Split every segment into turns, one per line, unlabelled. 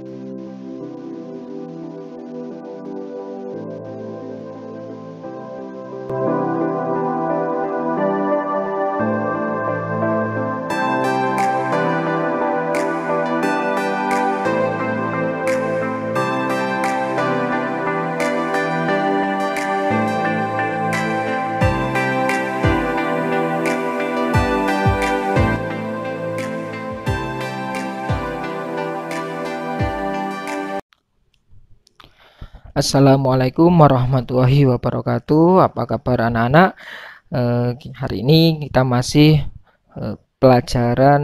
Thank you. Assalamualaikum warahmatullahi wabarakatuh. Apa kabar anak-anak? Eh, hari ini kita masih eh, pelajaran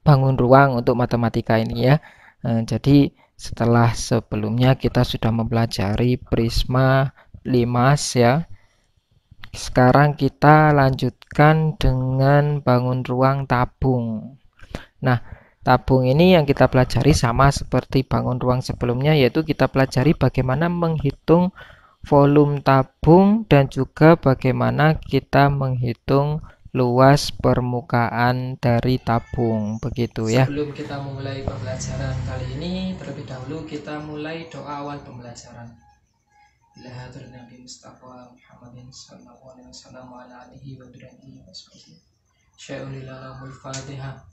bangun ruang untuk matematika ini ya. Eh, jadi setelah sebelumnya kita sudah mempelajari prisma limas, ya. Sekarang kita lanjutkan dengan bangun ruang tabung. Nah, Tabung ini yang kita pelajari sama seperti bangun ruang sebelumnya yaitu kita pelajari bagaimana menghitung volume tabung dan juga bagaimana kita menghitung luas permukaan dari tabung begitu ya sebelum kita mulai pembelajaran kali ini terlebih dahulu kita mulai doa awal pembelajaran bila Nabi Mustafa yang sallallahu alaihi wasallam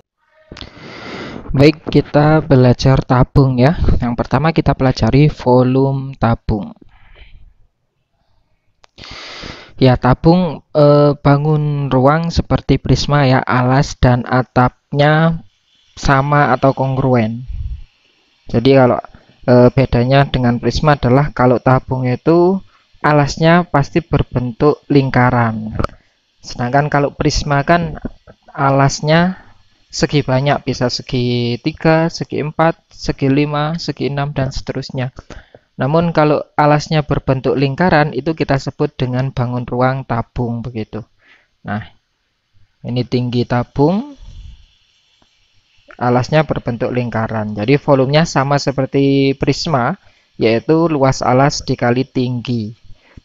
kita belajar tabung ya. Yang pertama kita pelajari volume tabung. Ya, tabung e, bangun ruang seperti prisma ya, alas dan atapnya sama atau kongruen. Jadi kalau e, bedanya dengan prisma adalah kalau tabung itu alasnya pasti berbentuk lingkaran. Sedangkan kalau prisma kan alasnya segi banyak bisa segi 3, segi 4, segi 5, segi 6 dan seterusnya. Namun kalau alasnya berbentuk lingkaran itu kita sebut dengan bangun ruang tabung begitu. Nah, ini tinggi tabung alasnya berbentuk lingkaran. Jadi volumenya sama seperti prisma yaitu luas alas dikali tinggi.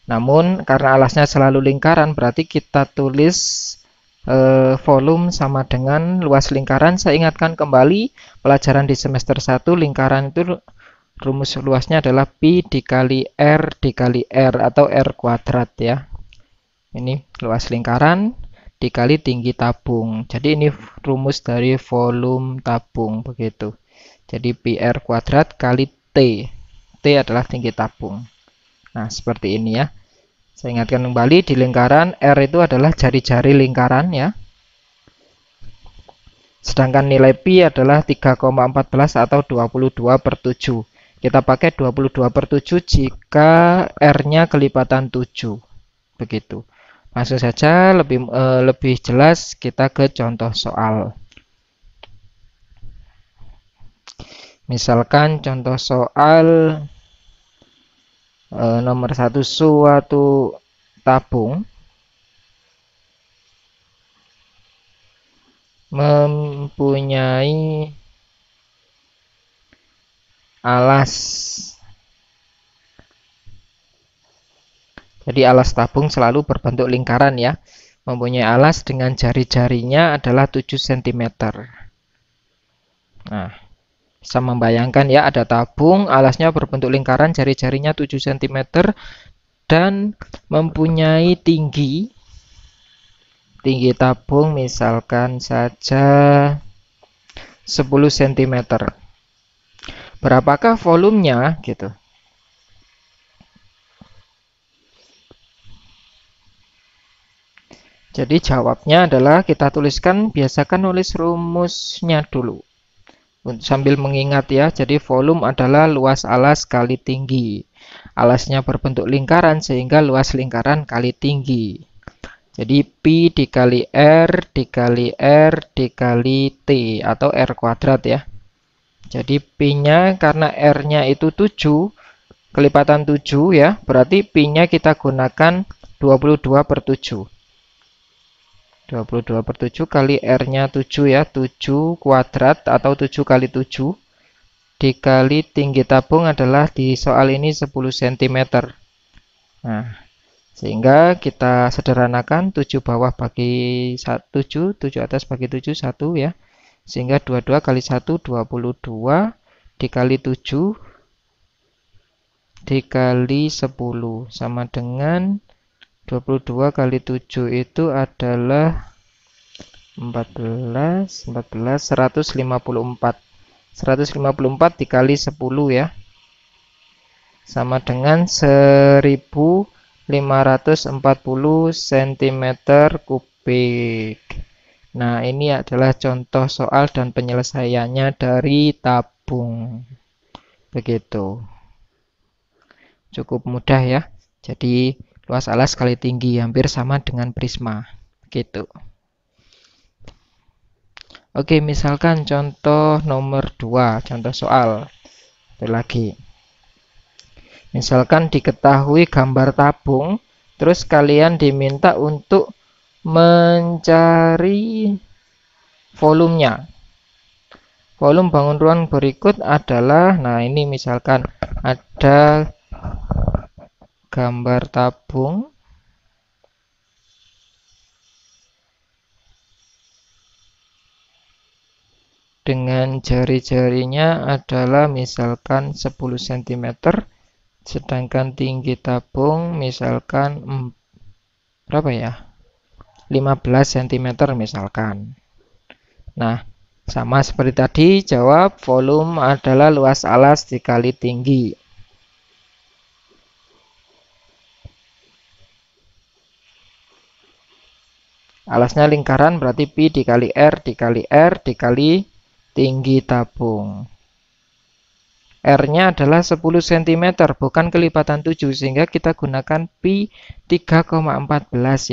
Namun karena alasnya selalu lingkaran berarti kita tulis eh, volume sama dengan luas lingkaran. Saya ingatkan kembali pelajaran di semester 1 lingkaran itu rumus luasnya adalah pi dikali r dikali r atau r kuadrat ya. Ini luas lingkaran dikali tinggi tabung. Jadi ini rumus dari volume tabung begitu. Jadi pi r kuadrat kali t. T adalah tinggi tabung. Nah, seperti ini ya. Saya ingatkan kembali di lingkaran R itu adalah jari-jari lingkaran ya. Sedangkan nilai pi adalah 3,14 atau 22 per 7. Kita pakai 22 per 7 jika R-nya kelipatan 7. Begitu. Langsung saja lebih, e, lebih jelas kita ke contoh soal. Misalkan contoh soal Eh, nomor satu suatu tabung mempunyai alas jadi alas tabung selalu berbentuk lingkaran ya mempunyai alas dengan jari-jarinya adalah 7 cm nah saya membayangkan ya ada tabung, alasnya berbentuk lingkaran, jari-jarinya 7 cm dan mempunyai tinggi tinggi tabung misalkan saja 10 cm. Berapakah volumenya gitu. Jadi jawabnya adalah kita tuliskan biasakan nulis rumusnya dulu sambil mengingat ya jadi volume adalah luas alas kali tinggi alasnya berbentuk lingkaran sehingga luas lingkaran kali tinggi jadi P dikali R dikali R dikali T atau R kuadrat ya. Jadi P-nya karena R-nya itu 7, kelipatan 7 ya, berarti P-nya kita gunakan 22 per 7. 22 per 7 kali R-nya 7 ya, 7 kuadrat atau 7 kali 7 dikali tinggi tabung adalah di soal ini 10 cm. Nah, sehingga kita sederhanakan 7 bawah bagi 7, 7 atas bagi 7, 1 ya. Sehingga 22 kali 1, 22 dikali 7 dikali 10 sama dengan 22 kali 7 itu adalah 14, 14, 154. 154 dikali 10 ya. Sama dengan 1540 cm kubik. Nah, ini adalah contoh soal dan penyelesaiannya dari tabung. Begitu. Cukup mudah ya. Jadi, Luas alas kali tinggi hampir sama dengan prisma. Gitu. Oke, misalkan contoh nomor 2, contoh soal. lagi. Misalkan diketahui gambar tabung, terus kalian diminta untuk mencari volumenya. Volume bangun ruang berikut adalah, nah ini misalkan ada gambar tabung dengan jari-jarinya adalah misalkan 10 cm sedangkan tinggi tabung misalkan berapa ya 15 cm misalkan nah sama seperti tadi jawab volume adalah luas alas dikali tinggi Alasnya lingkaran berarti Pi dikali R dikali R dikali tinggi tabung. R-nya adalah 10 cm, bukan kelipatan 7, sehingga kita gunakan Pi 3,14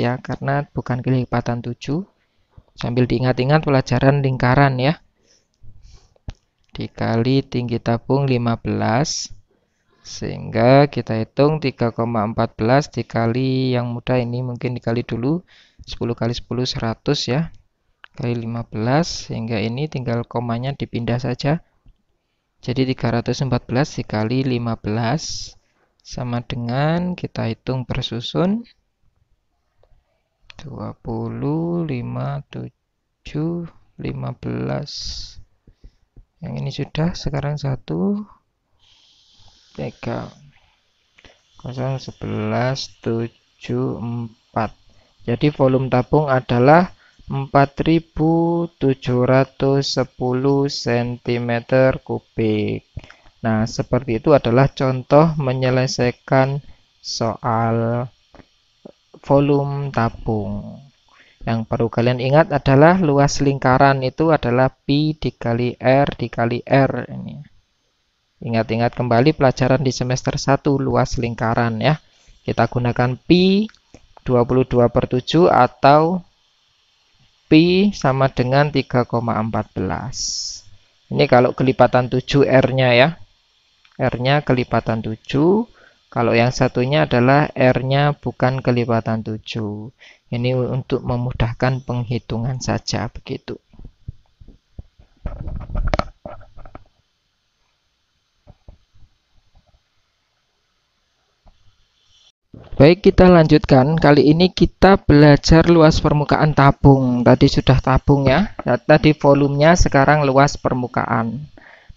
ya, karena bukan kelipatan 7. Sambil diingat-ingat pelajaran lingkaran ya. Dikali tinggi tabung 15, sehingga kita hitung 3,14 dikali yang mudah ini mungkin dikali dulu 10 kali 10 100 ya kali 15 sehingga ini tinggal komanya dipindah saja jadi 314 dikali 15 sama dengan kita hitung bersusun 20 5 7 15 yang ini sudah sekarang 1 3 0 11 7 4 jadi volume tabung adalah 4710 cm kubik. Nah, seperti itu adalah contoh menyelesaikan soal volume tabung. Yang perlu kalian ingat adalah luas lingkaran itu adalah pi dikali r dikali r ini. Ingat-ingat kembali pelajaran di semester 1 luas lingkaran ya. Kita gunakan pi 22 per 7 atau Pi sama dengan 3,14. Ini kalau kelipatan 7 R-nya ya. R-nya kelipatan 7. Kalau yang satunya adalah R-nya bukan kelipatan 7. Ini untuk memudahkan penghitungan saja begitu. Baik, kita lanjutkan. Kali ini kita belajar luas permukaan tabung. Tadi sudah tabung ya. ya. Tadi volumenya, sekarang luas permukaan.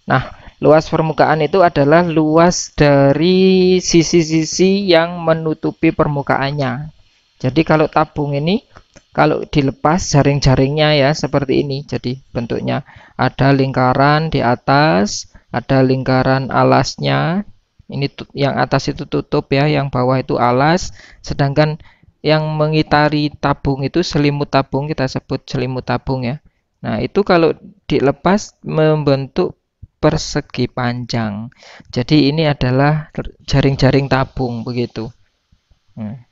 Nah, luas permukaan itu adalah luas dari sisi-sisi yang menutupi permukaannya. Jadi kalau tabung ini kalau dilepas jaring-jaringnya ya seperti ini. Jadi bentuknya ada lingkaran di atas, ada lingkaran alasnya ini yang atas itu tutup ya, yang bawah itu alas, sedangkan yang mengitari tabung itu selimut tabung kita sebut selimut tabung ya. Nah, itu kalau dilepas membentuk persegi panjang. Jadi ini adalah jaring-jaring tabung begitu. Nah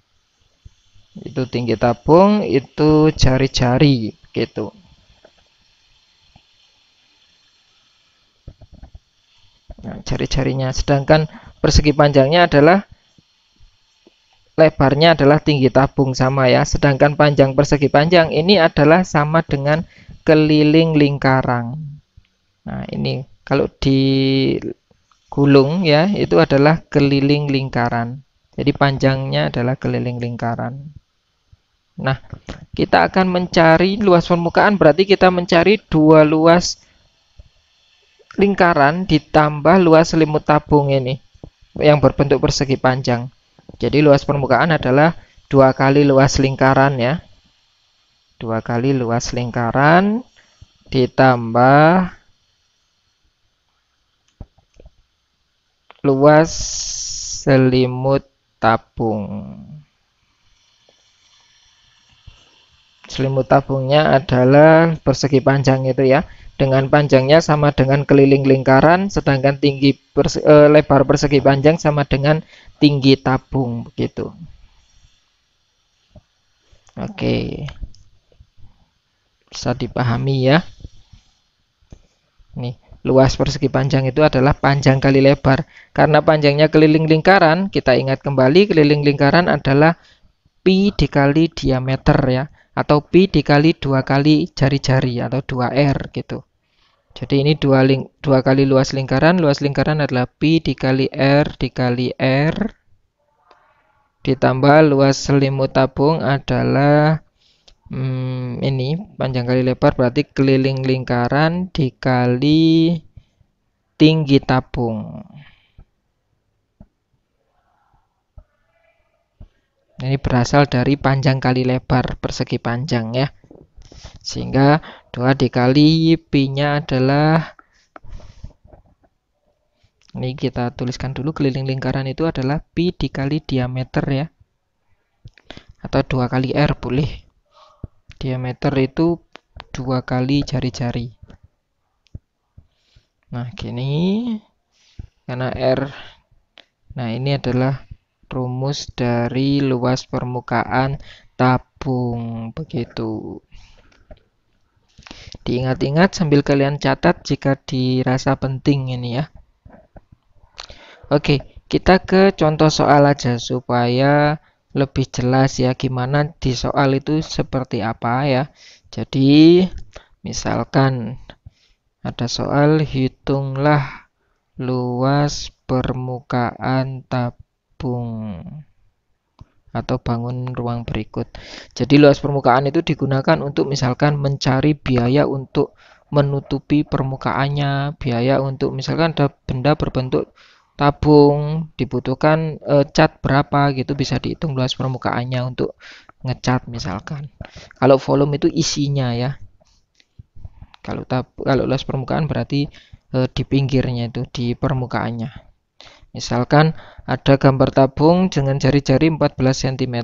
itu tinggi tabung itu jari-jari gitu nah, jari-jarinya sedangkan persegi panjangnya adalah lebarnya adalah tinggi tabung sama ya. Sedangkan panjang persegi panjang ini adalah sama dengan keliling lingkaran. Nah, ini kalau di gulung ya, itu adalah keliling lingkaran. Jadi panjangnya adalah keliling lingkaran. Nah, kita akan mencari luas permukaan berarti kita mencari dua luas lingkaran ditambah luas selimut tabung ini yang berbentuk persegi panjang. Jadi luas permukaan adalah dua kali luas lingkaran ya. Dua kali luas lingkaran ditambah luas selimut tabung. Selimut tabungnya adalah persegi panjang itu ya dengan panjangnya sama dengan keliling lingkaran sedangkan tinggi perse, eh, lebar persegi panjang sama dengan tinggi tabung begitu oke okay. bisa dipahami ya nih luas persegi panjang itu adalah panjang kali lebar karena panjangnya keliling lingkaran kita ingat kembali keliling lingkaran adalah pi dikali diameter ya atau pi dikali dua kali jari-jari atau 2R gitu. Jadi ini dua, ling dua kali luas lingkaran, luas lingkaran adalah pi dikali R dikali R ditambah luas selimut tabung adalah hmm, ini panjang kali lebar berarti keliling lingkaran dikali tinggi tabung. Ini berasal dari panjang kali lebar persegi panjang ya. Sehingga 2 dikali pi-nya adalah ini kita tuliskan dulu keliling lingkaran itu adalah pi dikali diameter ya atau dua kali r boleh diameter itu dua kali jari-jari nah gini karena r nah ini adalah rumus dari luas permukaan tabung begitu diingat-ingat sambil kalian catat jika dirasa penting ini ya oke kita ke contoh soal aja supaya lebih jelas ya gimana di soal itu seperti apa ya jadi misalkan ada soal hitunglah luas permukaan tabung gabung atau bangun ruang berikut. Jadi luas permukaan itu digunakan untuk misalkan mencari biaya untuk menutupi permukaannya, biaya untuk misalkan ada benda berbentuk tabung dibutuhkan e, cat berapa gitu bisa dihitung luas permukaannya untuk ngecat misalkan. Kalau volume itu isinya ya. Kalau tab kalau luas permukaan berarti e, di pinggirnya itu di permukaannya. Misalkan ada gambar tabung dengan jari-jari 14 cm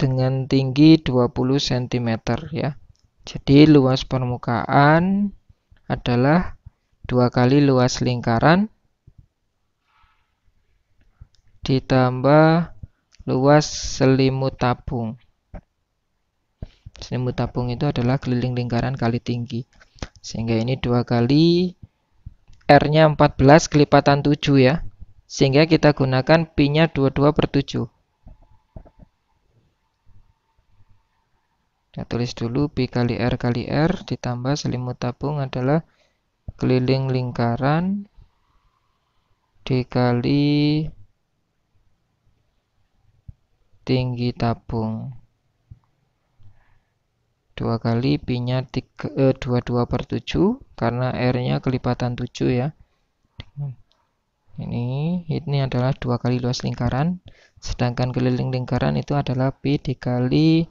dengan tinggi 20 cm ya. Jadi luas permukaan adalah dua kali luas lingkaran ditambah luas selimut tabung. Selimut tabung itu adalah keliling lingkaran kali tinggi. Sehingga ini dua kali R-nya 14 kelipatan 7 ya. Sehingga kita gunakan P-nya 22 per 7. Kita tulis dulu P kali R kali R ditambah selimut tabung adalah keliling lingkaran dikali tinggi tabung. 2 kali pinya 3, eh, 22 per 7 karena R-nya kelipatan 7 ya ini ini adalah 2 kali luas lingkaran sedangkan keliling lingkaran itu adalah P dikali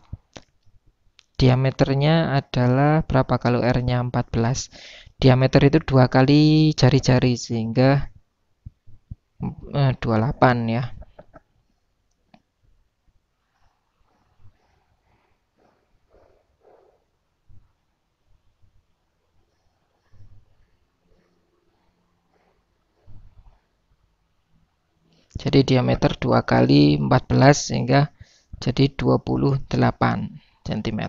diameternya adalah berapa kalau R-nya 14 diameter itu 2 kali jari-jari sehingga eh, 28 ya Jadi diameter 2 kali 14 sehingga jadi 28 cm.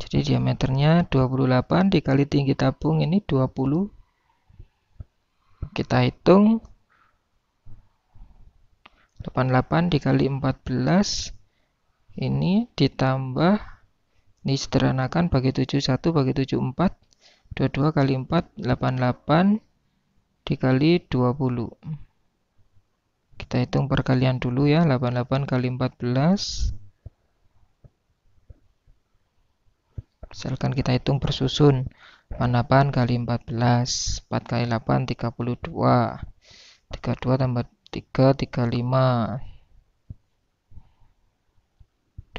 Jadi diameternya 28 dikali tinggi tabung ini 20. Kita hitung 88 dikali 14 ini ditambah ini sederhanakan bagi 71 bagi 74 22 kali 4 88 dikali 20 kita hitung perkalian dulu ya 88 kali 14 misalkan kita hitung bersusun 88 kali 14 4 kali 8 32 32 tambah 3 35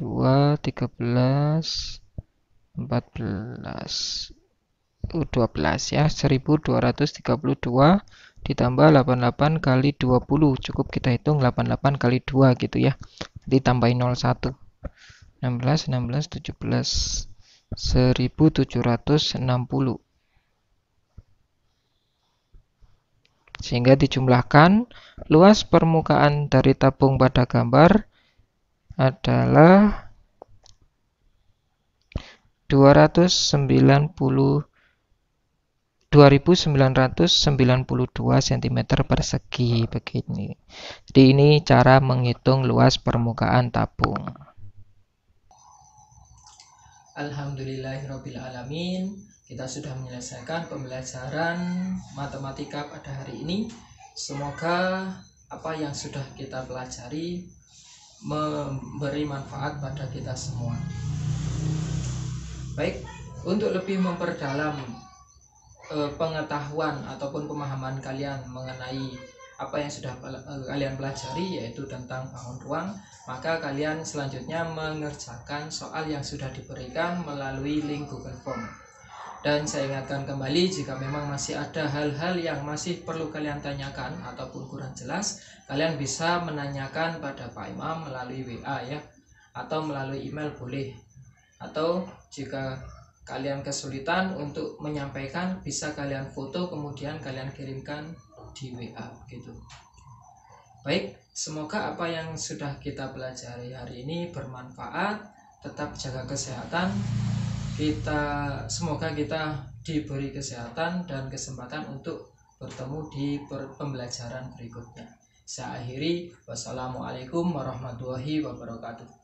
2 13 14 12 ya 1232 ditambah 88 kali 20 cukup kita hitung 88 kali 2 gitu ya ditambahin 01 16 16 17 1760 sehingga dijumlahkan luas permukaan dari tabung pada gambar adalah 290 2992 cm persegi begini. Jadi ini cara menghitung luas permukaan tabung. alamin. Kita sudah menyelesaikan pembelajaran matematika pada hari ini Semoga apa yang sudah kita pelajari memberi manfaat pada kita semua Baik, untuk lebih memperdalam uh, pengetahuan ataupun pemahaman kalian mengenai apa yang sudah eh, kalian pelajari yaitu tentang bangun ruang maka kalian selanjutnya mengerjakan soal yang sudah diberikan melalui link Google Form dan saya ingatkan kembali jika memang masih ada hal-hal yang masih perlu kalian tanyakan ataupun kurang jelas kalian bisa menanyakan pada Pak Imam melalui WA ya atau melalui email boleh atau jika kalian kesulitan untuk menyampaikan bisa kalian foto kemudian kalian kirimkan di WA gitu. Baik, semoga apa yang sudah kita pelajari hari ini bermanfaat. Tetap jaga kesehatan. Kita semoga kita diberi kesehatan dan kesempatan untuk bertemu di pembelajaran berikutnya. Saya akhiri, wassalamualaikum warahmatullahi wabarakatuh.